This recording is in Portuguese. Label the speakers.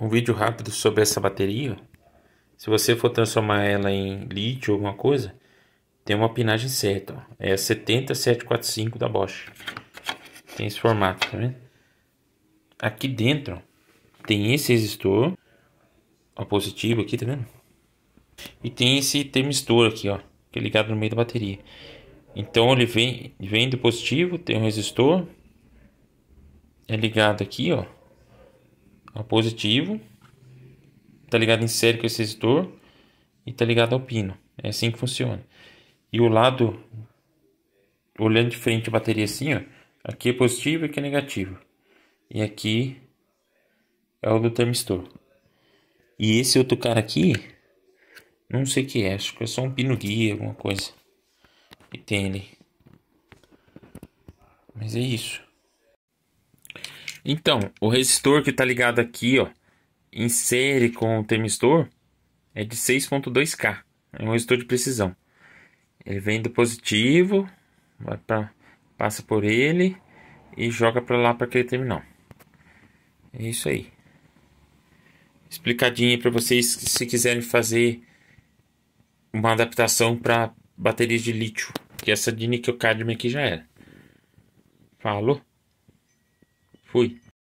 Speaker 1: um vídeo rápido sobre essa bateria. Se você for transformar ela em lítio ou alguma coisa, tem uma pinagem certa. Ó. É a 70745 da Bosch. Tem esse formato, tá vendo? Aqui dentro tem esse resistor, ó, positivo aqui, tá vendo? E tem esse termistor aqui, ó, que é ligado no meio da bateria. Então ele vem, vem do positivo, tem um resistor, é ligado aqui, ó, ó, positivo, tá ligado em série com esse resistor e tá ligado ao pino. É assim que funciona. E o lado, olhando de frente a bateria assim, ó, aqui é positivo e aqui é negativo. E aqui é o do termistor. E esse outro cara aqui, não sei o que é, acho que é só um pino guia, alguma coisa. E tem ele. Mas é isso. Então, o resistor que está ligado aqui, ó, em série com o termistor, é de 6.2K. É um resistor de precisão. Ele vem do positivo, vai para passa por ele e joga para lá para aquele terminal. É isso aí. Explicadinha para vocês se quiserem fazer uma adaptação para baterias de lítio, que essa de níquel cadmium aqui já era. Falou. Fui.